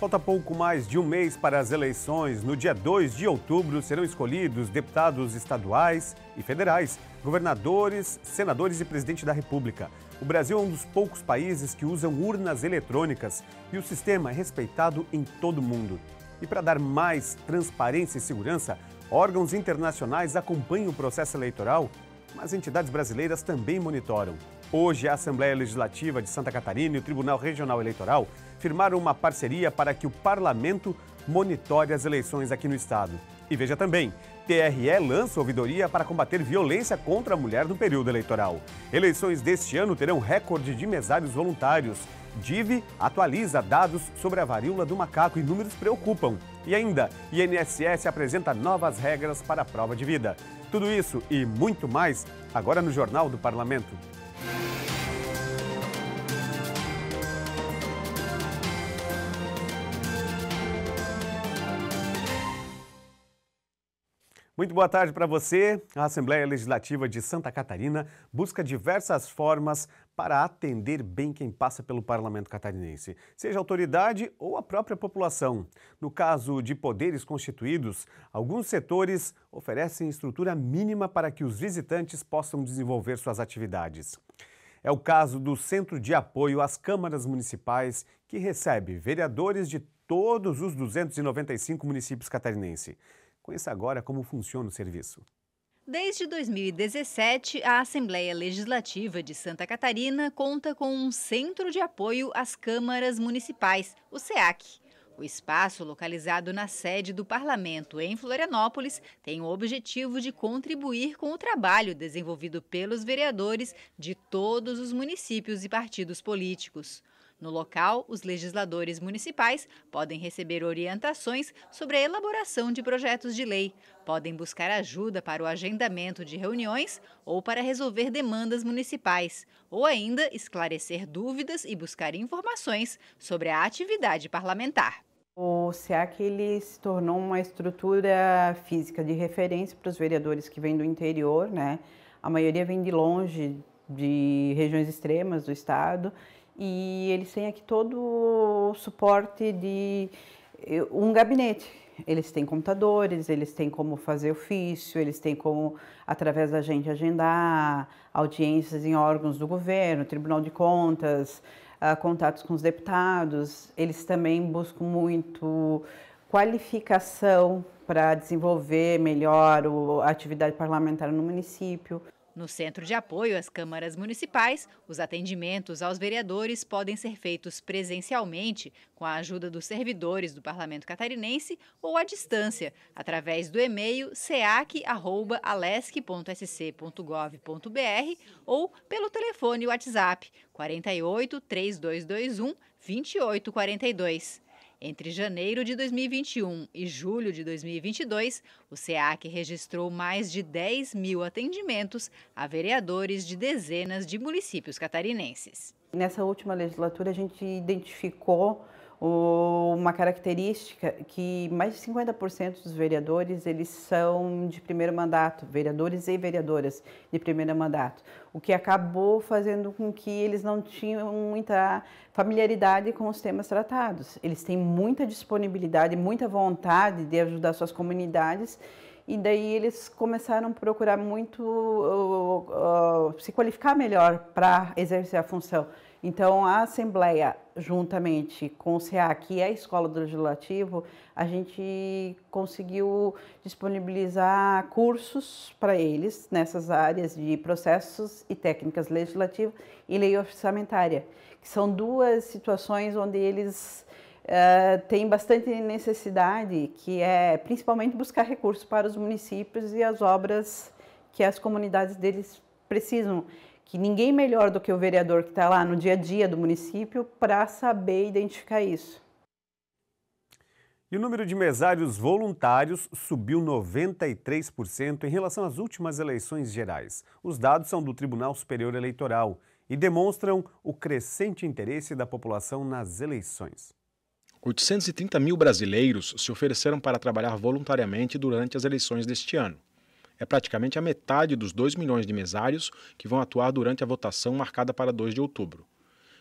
Falta pouco mais de um mês para as eleições. No dia 2 de outubro serão escolhidos deputados estaduais e federais, governadores, senadores e presidente da República. O Brasil é um dos poucos países que usam urnas eletrônicas e o sistema é respeitado em todo o mundo. E para dar mais transparência e segurança, órgãos internacionais acompanham o processo eleitoral, mas entidades brasileiras também monitoram. Hoje, a Assembleia Legislativa de Santa Catarina e o Tribunal Regional Eleitoral firmaram uma parceria para que o parlamento monitore as eleições aqui no estado. E veja também, TRE lança ouvidoria para combater violência contra a mulher no período eleitoral. Eleições deste ano terão recorde de mesários voluntários. DIVI atualiza dados sobre a varíola do macaco e números preocupam. E ainda, INSS apresenta novas regras para a prova de vida. Tudo isso e muito mais agora no Jornal do Parlamento. Muito boa tarde para você. A Assembleia Legislativa de Santa Catarina busca diversas formas para atender bem quem passa pelo parlamento catarinense, seja a autoridade ou a própria população. No caso de poderes constituídos, alguns setores oferecem estrutura mínima para que os visitantes possam desenvolver suas atividades. É o caso do Centro de Apoio às Câmaras Municipais, que recebe vereadores de todos os 295 municípios catarinenses. Conheça agora como funciona o serviço. Desde 2017, a Assembleia Legislativa de Santa Catarina conta com um Centro de Apoio às Câmaras Municipais, o SEAC. O espaço, localizado na sede do Parlamento em Florianópolis, tem o objetivo de contribuir com o trabalho desenvolvido pelos vereadores de todos os municípios e partidos políticos. No local, os legisladores municipais podem receber orientações sobre a elaboração de projetos de lei, podem buscar ajuda para o agendamento de reuniões ou para resolver demandas municipais, ou ainda esclarecer dúvidas e buscar informações sobre a atividade parlamentar. O SEAC ele se tornou uma estrutura física de referência para os vereadores que vêm do interior, né? A maioria vem de longe, de regiões extremas do estado, e eles têm aqui todo o suporte de eh, um gabinete. Eles têm computadores, eles têm como fazer ofício, eles têm como, através da gente, agendar audiências em órgãos do governo, Tribunal de Contas, ah, contatos com os deputados. Eles também buscam muito qualificação para desenvolver melhor a atividade parlamentar no município. No Centro de Apoio às Câmaras Municipais, os atendimentos aos vereadores podem ser feitos presencialmente, com a ajuda dos servidores do Parlamento Catarinense, ou à distância, através do e-mail seac.alesc.sc.gov.br ou pelo telefone WhatsApp 48 3221 2842. Entre janeiro de 2021 e julho de 2022, o SEAC registrou mais de 10 mil atendimentos a vereadores de dezenas de municípios catarinenses. Nessa última legislatura, a gente identificou uma característica que mais de 50% dos vereadores eles são de primeiro mandato, vereadores e vereadoras de primeiro mandato, o que acabou fazendo com que eles não tinham muita familiaridade com os temas tratados. Eles têm muita disponibilidade, muita vontade de ajudar suas comunidades e daí eles começaram a procurar muito uh, uh, se qualificar melhor para exercer a função. Então a Assembleia juntamente com o SEAC é a Escola do Legislativo, a gente conseguiu disponibilizar cursos para eles nessas áreas de processos e técnicas legislativas e lei orçamentária, que são duas situações onde eles uh, têm bastante necessidade, que é principalmente buscar recursos para os municípios e as obras que as comunidades deles precisam que ninguém melhor do que o vereador que está lá no dia a dia do município para saber identificar isso. E o número de mesários voluntários subiu 93% em relação às últimas eleições gerais. Os dados são do Tribunal Superior Eleitoral e demonstram o crescente interesse da população nas eleições. 830 mil brasileiros se ofereceram para trabalhar voluntariamente durante as eleições deste ano. É praticamente a metade dos 2 milhões de mesários que vão atuar durante a votação marcada para 2 de outubro.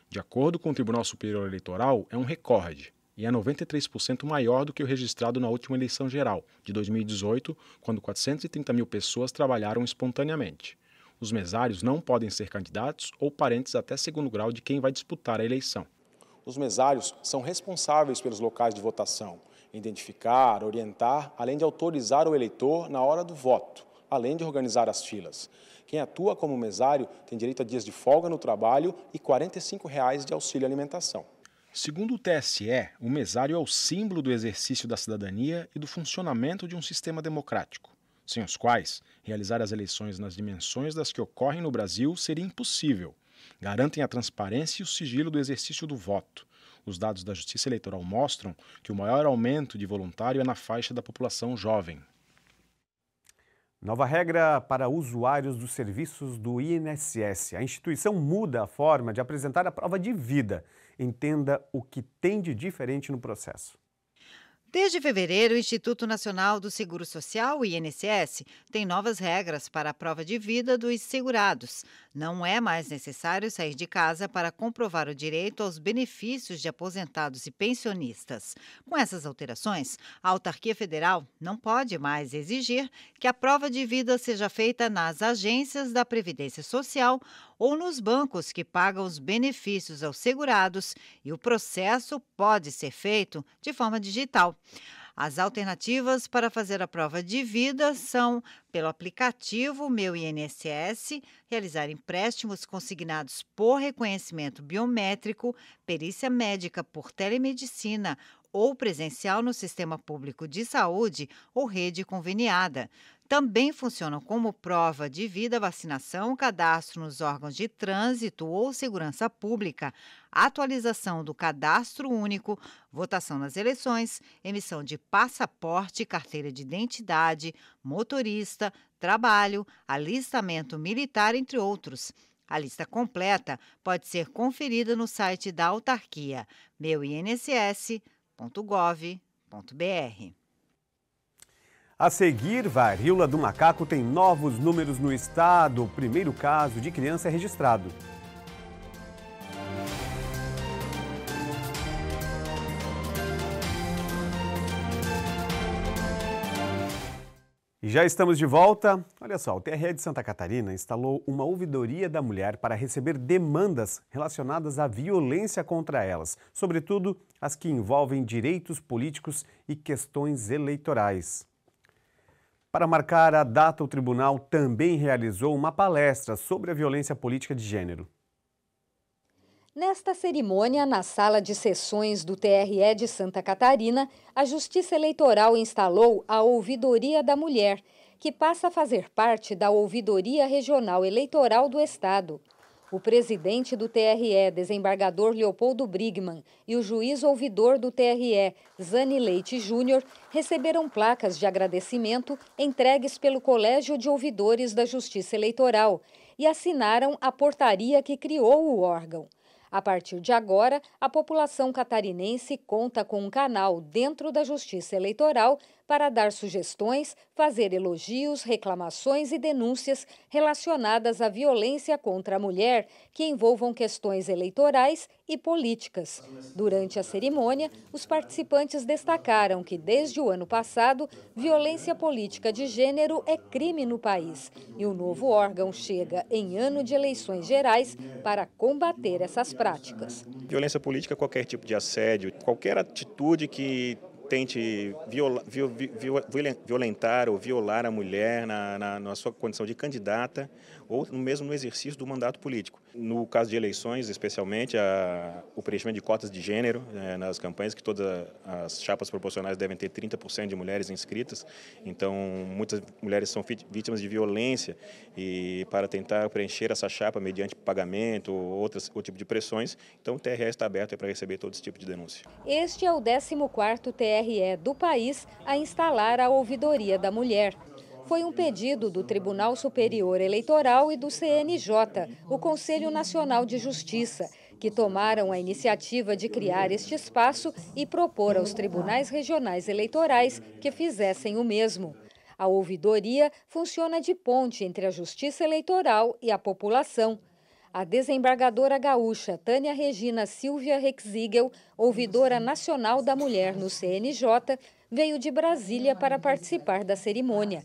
De acordo com o Tribunal Superior Eleitoral, é um recorde e é 93% maior do que o registrado na última eleição geral, de 2018, quando 430 mil pessoas trabalharam espontaneamente. Os mesários não podem ser candidatos ou parentes até segundo grau de quem vai disputar a eleição. Os mesários são responsáveis pelos locais de votação, identificar, orientar, além de autorizar o eleitor na hora do voto além de organizar as filas. Quem atua como mesário tem direito a dias de folga no trabalho e R$ 45 reais de auxílio alimentação. Segundo o TSE, o mesário é o símbolo do exercício da cidadania e do funcionamento de um sistema democrático, sem os quais realizar as eleições nas dimensões das que ocorrem no Brasil seria impossível. Garantem a transparência e o sigilo do exercício do voto. Os dados da Justiça Eleitoral mostram que o maior aumento de voluntário é na faixa da população jovem. Nova regra para usuários dos serviços do INSS. A instituição muda a forma de apresentar a prova de vida. Entenda o que tem de diferente no processo. Desde fevereiro, o Instituto Nacional do Seguro Social, o INSS, tem novas regras para a prova de vida dos segurados. Não é mais necessário sair de casa para comprovar o direito aos benefícios de aposentados e pensionistas. Com essas alterações, a autarquia federal não pode mais exigir que a prova de vida seja feita nas agências da Previdência Social ou nos bancos que pagam os benefícios aos segurados e o processo pode ser feito de forma digital. As alternativas para fazer a prova de vida são pelo aplicativo Meu INSS, realizar empréstimos consignados por reconhecimento biométrico, perícia médica por telemedicina ou presencial no sistema público de saúde ou rede conveniada. Também funcionam como prova de vida, vacinação, cadastro nos órgãos de trânsito ou segurança pública, atualização do cadastro único, votação nas eleições, emissão de passaporte, carteira de identidade, motorista, trabalho, alistamento militar, entre outros. A lista completa pode ser conferida no site da autarquia meuinss.gov.br. A seguir, varíola do macaco tem novos números no estado. O primeiro caso de criança é registrado. E já estamos de volta. Olha só, o TRE de Santa Catarina instalou uma ouvidoria da mulher para receber demandas relacionadas à violência contra elas, sobretudo as que envolvem direitos políticos e questões eleitorais. Para marcar a data, o tribunal também realizou uma palestra sobre a violência política de gênero. Nesta cerimônia, na sala de sessões do TRE de Santa Catarina, a Justiça Eleitoral instalou a Ouvidoria da Mulher, que passa a fazer parte da Ouvidoria Regional Eleitoral do Estado. O presidente do TRE, desembargador Leopoldo Brigman, e o juiz ouvidor do TRE, Zani Leite Júnior, receberam placas de agradecimento entregues pelo Colégio de Ouvidores da Justiça Eleitoral e assinaram a portaria que criou o órgão. A partir de agora, a população catarinense conta com um canal dentro da Justiça Eleitoral para dar sugestões, fazer elogios, reclamações e denúncias relacionadas à violência contra a mulher que envolvam questões eleitorais e políticas. Durante a cerimônia, os participantes destacaram que, desde o ano passado, violência política de gênero é crime no país e o novo órgão chega em ano de eleições gerais para combater essas práticas. Violência política, é qualquer tipo de assédio, qualquer atitude que tente viola, violentar ou violar a mulher na, na, na sua condição de candidata ou mesmo no exercício do mandato político. No caso de eleições, especialmente, a, o preenchimento de cotas de gênero é, nas campanhas, que todas as chapas proporcionais devem ter 30% de mulheres inscritas. Então, muitas mulheres são vítimas de violência e para tentar preencher essa chapa mediante pagamento ou outras, outro tipo de pressões, então o TRE está aberto é para receber todo esse tipo de denúncia. Este é o 14º TRE do país a instalar a ouvidoria da mulher foi um pedido do Tribunal Superior Eleitoral e do CNJ, o Conselho Nacional de Justiça, que tomaram a iniciativa de criar este espaço e propor aos tribunais regionais eleitorais que fizessem o mesmo. A ouvidoria funciona de ponte entre a justiça eleitoral e a população. A desembargadora gaúcha Tânia Regina Silvia Rexigel, ouvidora nacional da mulher no CNJ, veio de Brasília para participar da cerimônia.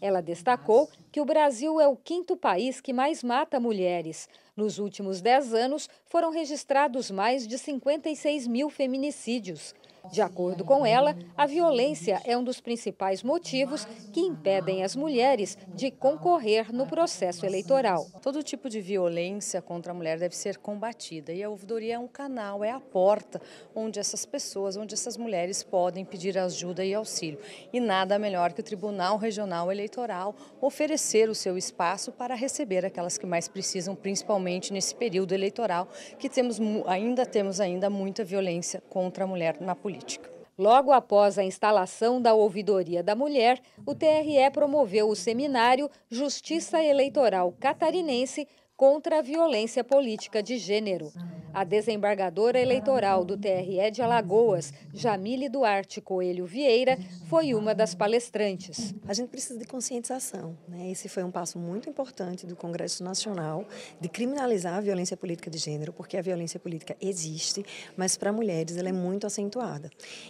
Ela destacou que o Brasil é o quinto país que mais mata mulheres. Nos últimos 10 anos, foram registrados mais de 56 mil feminicídios. De acordo com ela, a violência é um dos principais motivos que impedem as mulheres de concorrer no processo eleitoral. Todo tipo de violência contra a mulher deve ser combatida e a ouvidoria é um canal, é a porta onde essas pessoas, onde essas mulheres podem pedir ajuda e auxílio. E nada melhor que o Tribunal Regional Eleitoral oferecer o seu espaço para receber aquelas que mais precisam, principalmente nesse período eleitoral que temos ainda temos ainda muita violência contra a mulher na política política. Logo após a instalação da Ouvidoria da Mulher, o TRE promoveu o seminário Justiça Eleitoral Catarinense contra a Violência Política de Gênero. A desembargadora eleitoral do TRE de Alagoas, Jamile Duarte Coelho Vieira, foi uma das palestrantes. A gente precisa de conscientização. Né? Esse foi um passo muito importante do Congresso Nacional de criminalizar a violência política de gênero, porque a violência política existe, mas para mulheres ela é muito acentuada.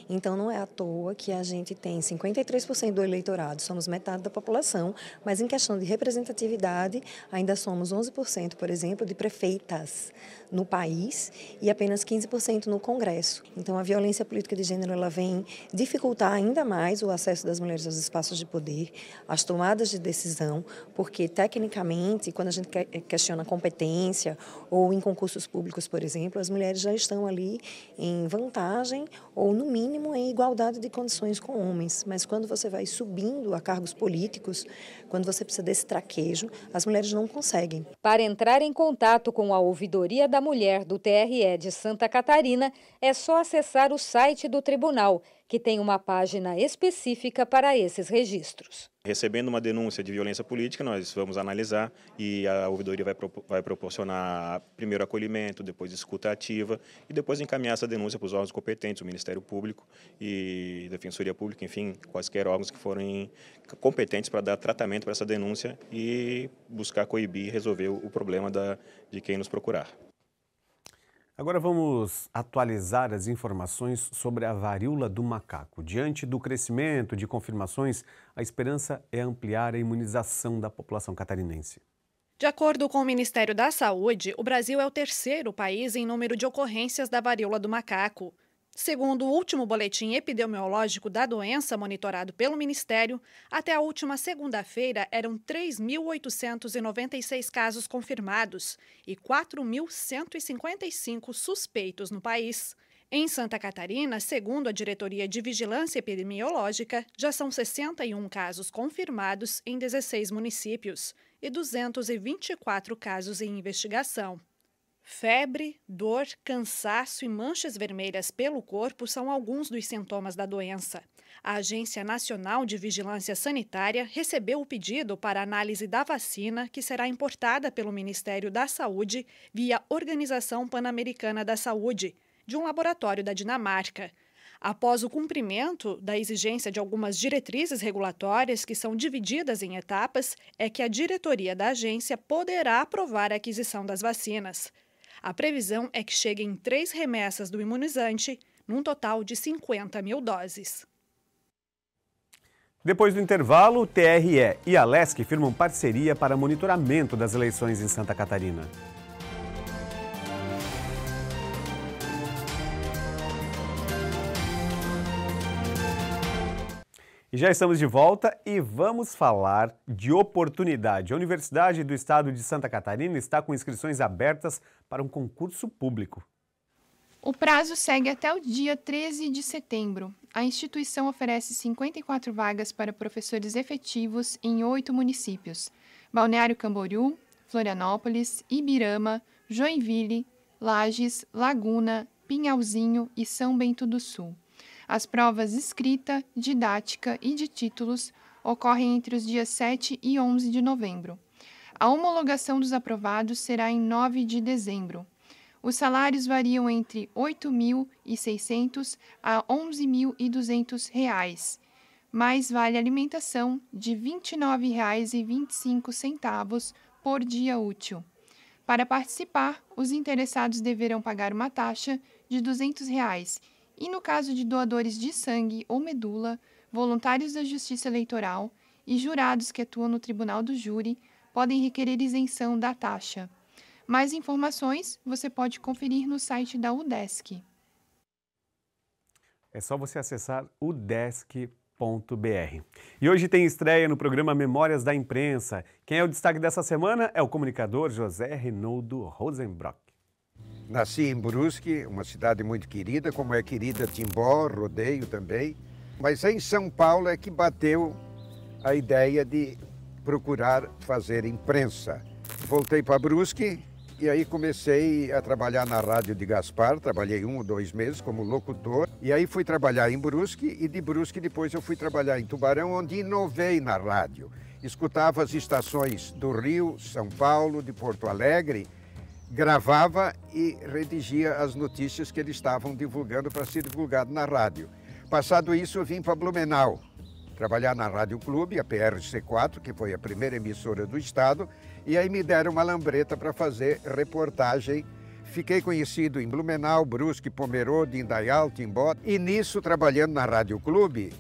Então não é à toa que a gente tem 53% do eleitorado, somos metade da população, mas em questão de representatividade ainda somos 11%, por exemplo, de prefeitas no país e apenas 15% no Congresso. Então a violência política de gênero ela vem dificultar ainda mais o acesso das mulheres aos espaços de poder, às tomadas de decisão, porque tecnicamente, quando a gente eh, questiona competência ou em concursos públicos, por exemplo, as mulheres já estão ali em vantagem ou no mínimo em igualdade de condições com homens. Mas quando você vai subindo a cargos políticos, quando você precisa desse traquejo, as mulheres não conseguem. Para entrar em contato com a ouvidoria da da Mulher do TRE de Santa Catarina, é só acessar o site do tribunal, que tem uma página específica para esses registros. Recebendo uma denúncia de violência política, nós vamos analisar e a ouvidoria vai, vai proporcionar primeiro acolhimento, depois escuta ativa e depois encaminhar essa denúncia para os órgãos competentes, o Ministério Público e Defensoria Pública, enfim, quaisquer órgãos que forem competentes para dar tratamento para essa denúncia e buscar coibir e resolver o problema da, de quem nos procurar. Agora vamos atualizar as informações sobre a varíola do macaco. Diante do crescimento de confirmações, a esperança é ampliar a imunização da população catarinense. De acordo com o Ministério da Saúde, o Brasil é o terceiro país em número de ocorrências da varíola do macaco. Segundo o último boletim epidemiológico da doença monitorado pelo Ministério, até a última segunda-feira eram 3.896 casos confirmados e 4.155 suspeitos no país. Em Santa Catarina, segundo a Diretoria de Vigilância Epidemiológica, já são 61 casos confirmados em 16 municípios e 224 casos em investigação. Febre, dor, cansaço e manchas vermelhas pelo corpo são alguns dos sintomas da doença. A Agência Nacional de Vigilância Sanitária recebeu o pedido para análise da vacina que será importada pelo Ministério da Saúde via Organização Pan-Americana da Saúde, de um laboratório da Dinamarca. Após o cumprimento da exigência de algumas diretrizes regulatórias que são divididas em etapas, é que a diretoria da agência poderá aprovar a aquisição das vacinas. A previsão é que cheguem três remessas do imunizante, num total de 50 mil doses. Depois do intervalo, o TRE e a LESC firmam parceria para monitoramento das eleições em Santa Catarina. E já estamos de volta e vamos falar de oportunidade. A Universidade do Estado de Santa Catarina está com inscrições abertas para um concurso público. O prazo segue até o dia 13 de setembro. A instituição oferece 54 vagas para professores efetivos em oito municípios: Balneário Camboriú, Florianópolis, Ibirama, Joinville, Lages, Laguna, Pinhalzinho e São Bento do Sul. As provas escrita, didática e de títulos ocorrem entre os dias 7 e 11 de novembro. A homologação dos aprovados será em 9 de dezembro. Os salários variam entre R$ 8.600 a R$ 11.200, reais. mais vale alimentação de R$ 29,25 por dia útil. Para participar, os interessados deverão pagar uma taxa de R$ 200. Reais e, no caso de doadores de sangue ou medula, voluntários da Justiça Eleitoral e jurados que atuam no Tribunal do Júri podem requerer isenção da taxa. Mais informações você pode conferir no site da UDESC. É só você acessar udesc.br. E hoje tem estreia no programa Memórias da Imprensa. Quem é o destaque dessa semana é o comunicador José Renoldo Rosenbrock. Nasci em Brusque, uma cidade muito querida, como é querida Timbó, Rodeio também. Mas em São Paulo é que bateu a ideia de procurar fazer imprensa. Voltei para Brusque e aí comecei a trabalhar na rádio de Gaspar, trabalhei um ou dois meses como locutor. E aí fui trabalhar em Brusque e de Brusque depois eu fui trabalhar em Tubarão, onde inovei na rádio. Escutava as estações do Rio, São Paulo, de Porto Alegre gravava e redigia as notícias que eles estavam divulgando para ser divulgado na rádio. Passado isso, eu vim para Blumenau, trabalhar na Rádio Clube, a PRC4, que foi a primeira emissora do Estado, e aí me deram uma lambreta para fazer reportagem. Fiquei conhecido em Blumenau, Brusque, Pomerode, Indaial, Timbó, e nisso, trabalhando na Rádio Clube,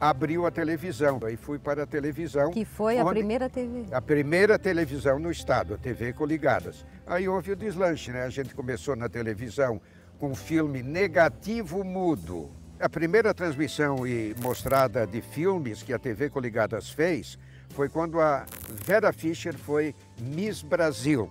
abriu a televisão. Aí fui para a televisão. Que foi a primeira TV? A primeira televisão no estado, a TV Coligadas. Aí houve o deslanche, né? A gente começou na televisão com um filme Negativo Mudo. A primeira transmissão e mostrada de filmes que a TV Coligadas fez foi quando a Vera Fischer foi Miss Brasil.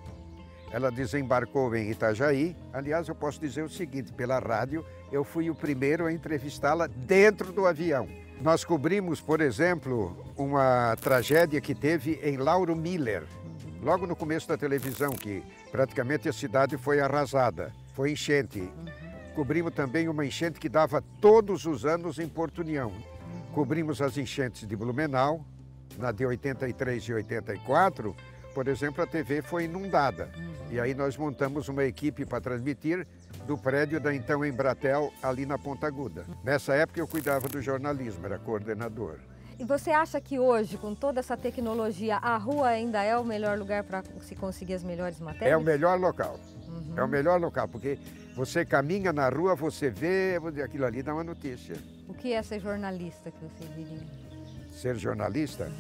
Ela desembarcou em Itajaí. Aliás, eu posso dizer o seguinte: pela rádio, eu fui o primeiro a entrevistá-la dentro do avião. Nós cobrimos, por exemplo, uma tragédia que teve em Lauro Miller, logo no começo da televisão, que praticamente a cidade foi arrasada, foi enchente. Cobrimos também uma enchente que dava todos os anos em Porto União. Cobrimos as enchentes de Blumenau, na de 83 e 84, por exemplo, a TV foi inundada. E aí nós montamos uma equipe para transmitir do prédio da então Embratel, ali na Ponta Aguda. Nessa época eu cuidava do jornalismo, era coordenador. E você acha que hoje, com toda essa tecnologia, a rua ainda é o melhor lugar para se conseguir as melhores matérias? É o melhor local. Uhum. É o melhor local, porque você caminha na rua, você vê, aquilo ali dá uma notícia. O que é ser jornalista, que você diria? Ser jornalista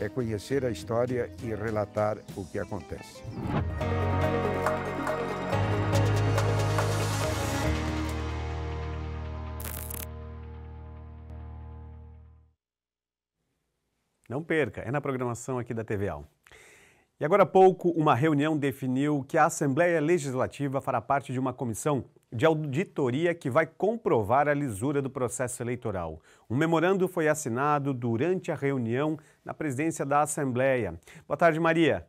é conhecer a história e relatar o que acontece. Não perca, é na programação aqui da TV Al. E agora há pouco, uma reunião definiu que a Assembleia Legislativa fará parte de uma comissão de auditoria que vai comprovar a lisura do processo eleitoral. Um memorando foi assinado durante a reunião na presidência da Assembleia. Boa tarde, Maria.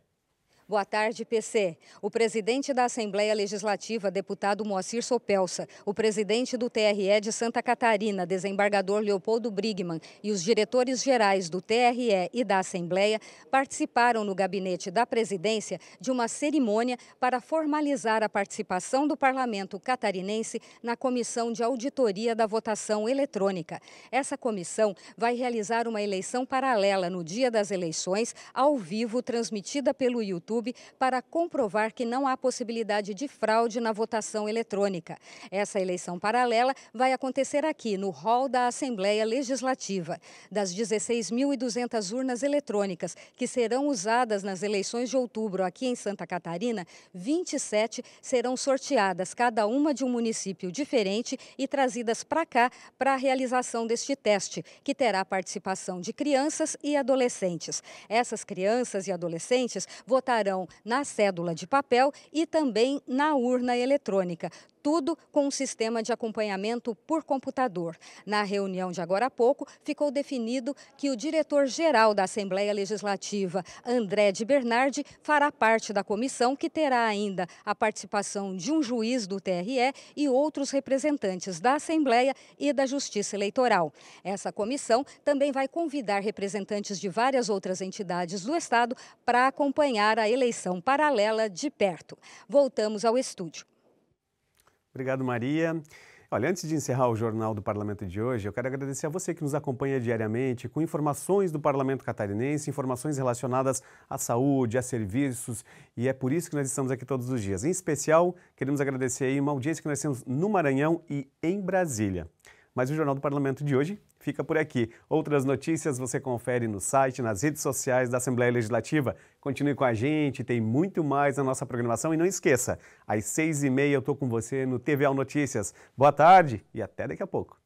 Boa tarde, PC. O presidente da Assembleia Legislativa, deputado Moacir Sopelsa, o presidente do TRE de Santa Catarina, desembargador Leopoldo Brigman, e os diretores gerais do TRE e da Assembleia participaram no gabinete da presidência de uma cerimônia para formalizar a participação do parlamento catarinense na comissão de auditoria da votação eletrônica. Essa comissão vai realizar uma eleição paralela no dia das eleições, ao vivo, transmitida pelo YouTube YouTube para comprovar que não há possibilidade de fraude na votação eletrônica. Essa eleição paralela vai acontecer aqui, no hall da Assembleia Legislativa. Das 16.200 urnas eletrônicas que serão usadas nas eleições de outubro aqui em Santa Catarina, 27 serão sorteadas, cada uma de um município diferente e trazidas para cá para a realização deste teste, que terá a participação de crianças e adolescentes. Essas crianças e adolescentes votarão na cédula de papel e também na urna eletrônica tudo com um sistema de acompanhamento por computador. Na reunião de agora há pouco, ficou definido que o diretor-geral da Assembleia Legislativa, André de Bernardi, fará parte da comissão que terá ainda a participação de um juiz do TRE e outros representantes da Assembleia e da Justiça Eleitoral. Essa comissão também vai convidar representantes de várias outras entidades do Estado para acompanhar a eleição paralela de perto. Voltamos ao estúdio. Obrigado, Maria. Olha, antes de encerrar o Jornal do Parlamento de hoje, eu quero agradecer a você que nos acompanha diariamente com informações do Parlamento Catarinense, informações relacionadas à saúde, a serviços, e é por isso que nós estamos aqui todos os dias. Em especial, queremos agradecer aí uma audiência que nós temos no Maranhão e em Brasília. Mas o Jornal do Parlamento de hoje fica por aqui. Outras notícias você confere no site, nas redes sociais da Assembleia Legislativa. Continue com a gente, tem muito mais na nossa programação. E não esqueça, às seis e meia eu estou com você no TVA Notícias. Boa tarde e até daqui a pouco.